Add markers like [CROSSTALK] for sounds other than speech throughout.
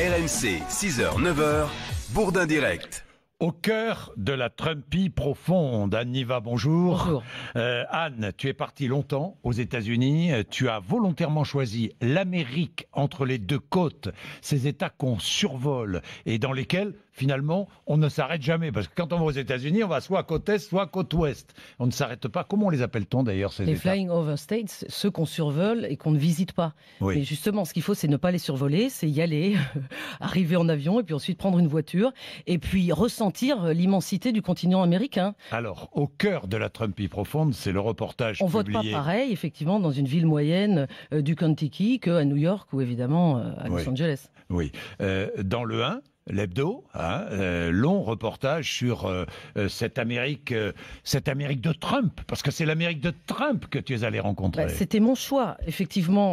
RMC, 6h, 9h, Bourdin Direct. Au cœur de la Trumpie profonde, Anniva, bonjour. Bonjour. Euh, Anne, tu es partie longtemps aux États-Unis. Euh, tu as volontairement choisi l'Amérique entre les deux côtes, ces États qu'on survole et dans lesquels finalement, on ne s'arrête jamais. Parce que quand on va aux États-Unis, on va soit à côte est, soit côte ouest. On ne s'arrête pas. Comment les appelle-t-on d'ailleurs ces Les flying over states, ceux qu'on survole et qu'on ne visite pas. Mais justement, ce qu'il faut, c'est ne pas les survoler, c'est y aller, [LAUGHS] arriver en avion et puis ensuite prendre une voiture et puis ressentir l'immensité du continent américain. Alors, au cœur de la Trumpie profonde, c'est le reportage. On ne vote pas pareil, effectivement, dans une ville moyenne euh, du Kentucky qu'à New York ou évidemment euh, à Los Angeles. Oui. Euh, dans le 1, l'hebdo, hein, euh, long reportage sur euh, euh, cette Amérique, cette Amérique de Trump, parce que c'est l'Amérique de Trump que tu es allé rencontrer. Bah, c'était mon choix, effectivement.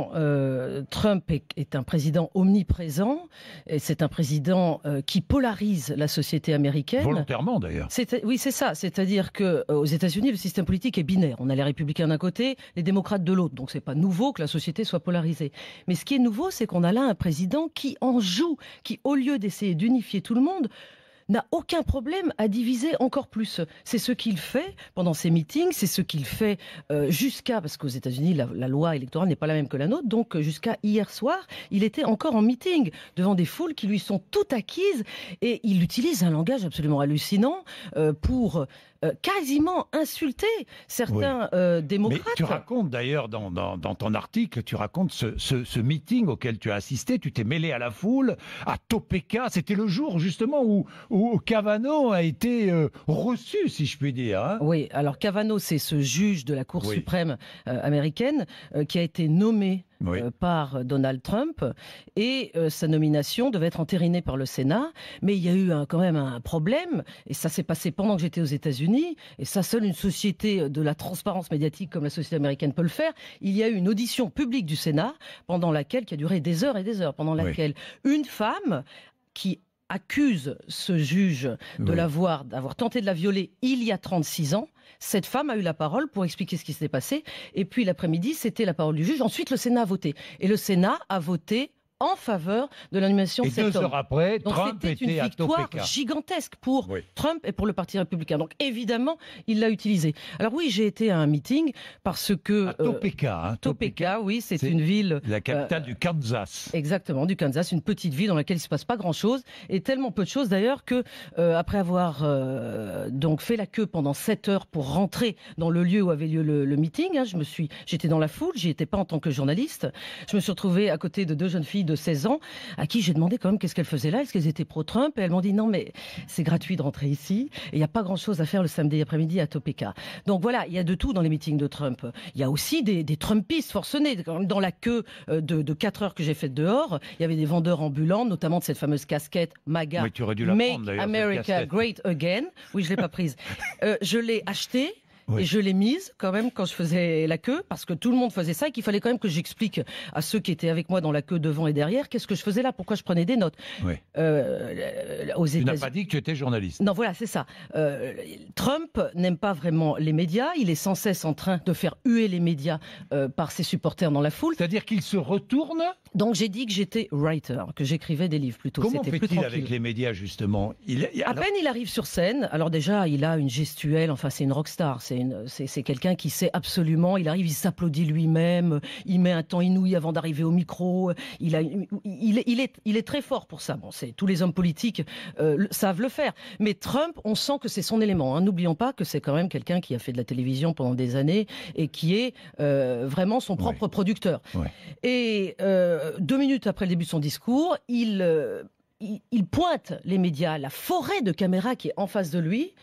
Trump est, un président omniprésent, et c'est un président qui polarise la société américaine. Volontairement d'ailleurs. Oui, c'est ça. C'est-à-dire que aux États-Unis, le système politique est binaire. On a les républicains d'un côté, les démocrates de l'autre. Donc c'est pas nouveau que la société soit polarisée. Mais ce qui est nouveau, c'est qu'on a là un président qui en joue, qui au lieu d'essayer d'une unifier tout le monde, n'a aucun problème à diviser encore plus. C'est ce qu'il fait pendant ses meetings, c'est ce qu'il fait euh, jusqu'à, parce qu'aux États-Unis, la, la, loi électorale n'est pas la même que la nôtre, donc euh, jusqu'à hier soir, il était encore en meeting devant des foules qui lui sont toutes acquises et il utilise un langage absolument hallucinant euh, pour euh, quasiment insulté certains euh, démocrates. Mais tu racontes d'ailleurs dans, ton article, tu racontes ce, meeting auquel tu as assisté, tu t'es mêlé à la foule, à Topeka, c'était le jour justement où, où Cavano a été euh, reçu, si je puis dire. Hein. oui, alors Cavano, c'est ce juge de la Cour suprême américaine qui a été nommé euh, par Donald Trump et euh, sa nomination devait être entérinée par le Sénat. Mais il y a eu quand même un problème et ça s'est passé pendant que j'étais aux États-Unis et ça seule une société de la transparence médiatique comme la société américaine peut le faire. Il y a eu une audition publique du Sénat pendant laquelle, qui a duré des heures et des heures, pendant laquelle une femme qui accuse ce juge de d'avoir tenté de la violer il y a 36 ans. Cette femme a eu la parole pour expliquer ce qui s'est passé. Et puis l'après-midi, c'était la parole du juge. Ensuite, le Sénat a voté. Et le Sénat a voté en faveur de l'animation de cet deux heures après, Donc c'était une victoire gigantesque pour Trump et pour le Parti républicain. Donc évidemment, il l'a utilisé. Alors oui, j'ai été à un meeting parce que... À euh, hein, Topeka, Topeka, oui, c'est une ville... la capitale euh, du Kansas. Exactement, du Kansas, une petite ville dans laquelle il se passe pas grand-chose, et tellement peu de choses d'ailleurs que, euh, après avoir donc fait la queue pendant 7 heures pour rentrer dans le lieu où avait lieu le, meeting, hein, je me suis, j'étais dans la foule, j'y étais pas en tant que journaliste, je me suis retrouvée à côté de deux jeunes filles de 16 ans, à qui j'ai demandé quand même qu'est-ce qu'elles faisaient là, est-ce qu'elles étaient pro-Trump, et elles m'ont dit non, mais c'est gratuit de rentrer ici, et il n'y a pas grand-chose à faire le samedi après-midi à Topeka. Donc voilà, il y a de tout dans les meetings de Trump. Il y a aussi des, des Trumpistes forcenés. Dans la queue euh, de, de 4 heures que j'ai faite dehors, il y avait des vendeurs ambulants, notamment de cette fameuse casquette MAGA, oui, tu aurais dû la Make prendre, America Great Again. Oui, je l'ai pas prise. [LAUGHS] Euh, je l'ai achetée et je l'ai mise quand même quand je faisais la queue, parce que tout le monde faisait ça et qu'il fallait quand même que j'explique à ceux qui étaient avec moi dans la queue devant et derrière qu'est-ce que je faisais là, pourquoi je prenais des notes. Oui. Euh, aux tu pas dit que tu étais journaliste. Non, voilà, c'est ça. Euh, Trump n'aime pas vraiment les médias. Il est sans cesse en train de faire huer les médias euh, par ses supporters dans la foule. C'est-à-dire qu'il se retourne Donc j'ai dit que j'étais writer, que j'écrivais des livres plutôt. Comment fait-il avec les médias justement il... À peine il arrive sur scène. Alors déjà, il a une gestuelle. Enfin, c'est une rockstar. C'est c'est quelqu'un qui sait absolument, il arrive, il s'applaudit lui-même, il met un temps inouï avant d'arriver au micro, il, est, très fort pour ça. Bon, tous les hommes politiques euh, savent le faire. Mais Trump, on sent que c'est son élément. Hein. N'oublions pas que c'est quand même quelqu'un qui a fait de la télévision pendant des années et qui est euh, vraiment son propre producteur. Et euh, deux minutes après le début de son discours, il, il pointe les médias, la forêt de caméras qui est en face de lui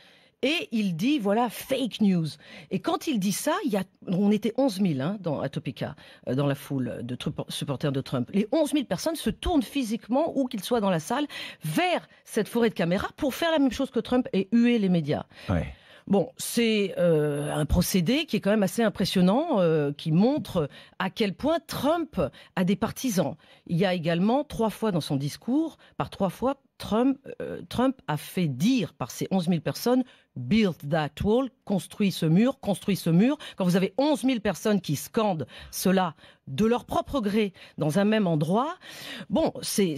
et il dit, voilà, fake news. Et quand il dit ça, il on était 11 000 hein, dans, à Topeka, euh, dans la foule de supporters de Trump. Les 11 000 personnes se tournent physiquement, où qu'ils soient dans la salle, vers cette forêt de caméras pour faire la même chose que Trump et huer les médias. Bon, c'est euh, un procédé qui est quand même assez impressionnant, euh, qui montre à quel point Trump a des partisans. Il y a également trois fois dans son discours, par trois fois, euh, Trump, a fait dire par ces 11 000 personnes Build that wall, construis ce mur, construis ce mur. Quand vous avez 11 000 personnes qui scandent cela de leur propre gré dans un même endroit, bon, c'est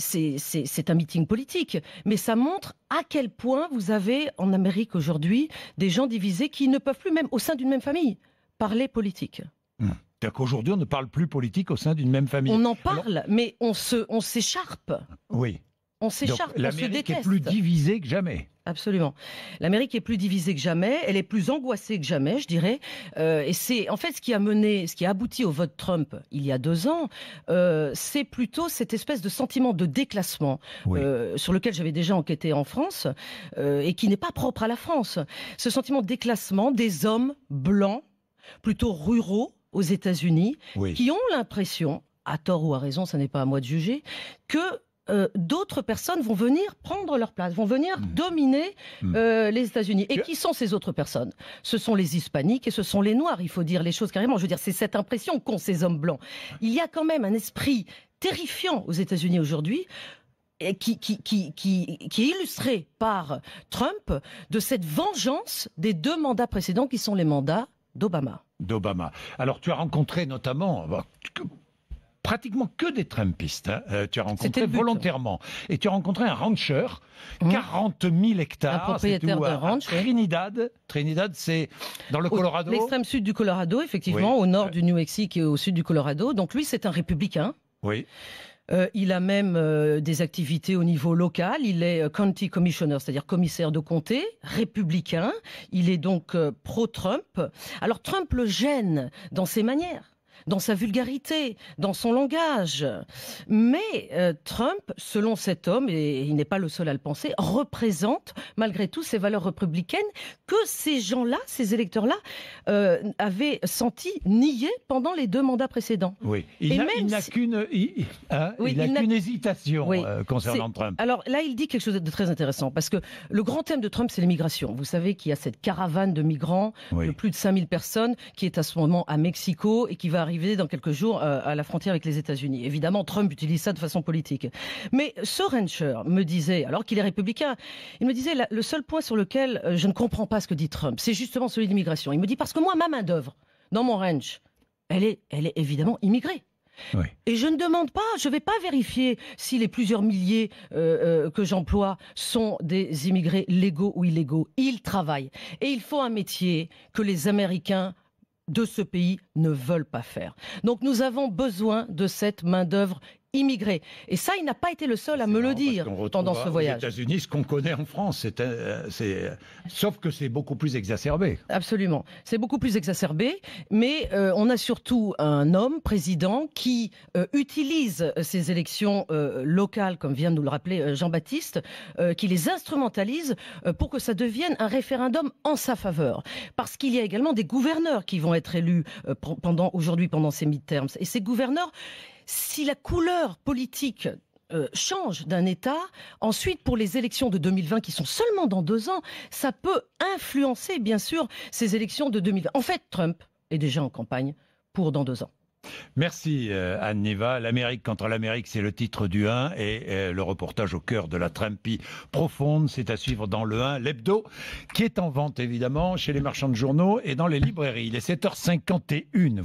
un meeting politique, mais ça montre à quel point vous avez en Amérique aujourd'hui des gens divisés qui ne peuvent plus, même au sein d'une même famille, parler politique. Hum. C'est-à-dire qu'aujourd'hui, on ne parle plus politique au sein d'une même famille. On en parle, mais on s'écharpe. On oui. On s'écharpe, on se déteste. est plus divisée que jamais. Absolument. L'Amérique est plus divisée que jamais, elle est plus angoissée que jamais, je dirais. Euh, et c'est en fait ce qui a mené, ce qui a abouti au vote Trump il y a deux ans, euh, c'est plutôt cette espèce de sentiment de déclassement euh, sur lequel j'avais déjà enquêté en France et qui n'est pas propre à la France. Ce sentiment de déclassement des hommes blancs, plutôt ruraux aux États-Unis, qui ont l'impression, à tort ou à raison, ça n'est pas à moi de juger, que euh, d'autres personnes vont venir prendre leur place, vont venir mm. dominer mm. Euh, les États-Unis. Et qui sont ces autres personnes Ce sont les hispaniques et ce sont les noirs. Il faut dire les choses carrément. Je veux dire, c'est cette impression qu'ont ces hommes blancs. Il y a quand même un esprit terrifiant aux États-Unis aujourd'hui. qui, est illustré par Trump de cette vengeance des deux mandats précédents qui sont les mandats d'Obama. D'Obama. Alors tu as rencontré notamment, pratiquement que des Trumpistes. Hein. Euh, tu as rencontré volontairement. Et tu as rencontré un rancher, 40 mmh. 000 hectares. Un propriétaire euh, Trinidad. c'est dans le Colorado. L'extrême sud du Colorado, effectivement, au nord euh. du New Mexique et au sud du Colorado. Donc lui, c'est un républicain. Oui. il a même des activités au niveau local. Il est county commissioner, c'est-à-dire commissaire de comté, républicain. Il est donc pro-Trump. Alors Trump le gêne dans ses manières dans sa vulgarité, dans son langage. Mais euh, Trump, selon cet homme, et il n'est pas le seul à le penser, représente malgré tout ces valeurs républicaines que ces gens-là, ces électeurs-là, euh, avaient senti nier pendant les deux mandats précédents. Oui, il n'a qu'une il, hésitation euh, concernant Trump. Alors là, il dit quelque chose de très intéressant, parce que le grand thème de Trump, c'est l'immigration. Vous savez qu'il y a cette caravane de migrants de plus de 5000 personnes qui est à ce moment à Mexico et qui va arriver arriver dans quelques jours euh, à la frontière avec les États-Unis. Évidemment, Trump utilise ça de façon politique. Mais ce rancher me disait, alors qu'il est républicain, il me disait le seul point sur lequel euh, je ne comprends pas ce que dit Trump, c'est justement celui de l'immigration. Il me dit parce que moi, ma main d'œuvre dans mon ranch, elle est, évidemment immigrée. Et je ne demande pas, je ne vais pas vérifier si les plusieurs milliers euh, que j'emploie sont des immigrés légaux ou illégaux. Ils travaillent. Et il faut un métier que les Américains de ce pays ne veulent pas faire. Donc nous avons besoin de cette main-d'œuvre immigrés. Et ça, il n'a pas été le seul à me le dire pendant ce voyage. Aux États-Unis, ce qu'on connaît en France, c'est, euh, euh, sauf que c'est beaucoup plus exacerbé. Absolument, c'est beaucoup plus exacerbé, mais euh, on a surtout un homme président qui utilise ces élections locales, comme vient de nous le rappeler Jean-Baptiste, qui les instrumentalise pour que ça devienne un référendum en sa faveur, parce qu'il y a également des gouverneurs qui vont être élus pendant aujourd'hui pendant ces midterms, et ces gouverneurs si la couleur politique euh, change d'un État, ensuite pour les élections de 2020 qui sont seulement dans deux ans, ça peut influencer bien sûr ces élections de 2020. En fait, Trump est déjà en campagne pour dans deux ans. Merci euh, Anne Neva. L'Amérique contre l'Amérique, c'est le titre du 1 et euh, le reportage au cœur de la Trumpie profonde, c'est à suivre dans le 1, l'hebdo, qui est en vente évidemment chez les marchands de journaux et dans les librairies. Il est 7h51.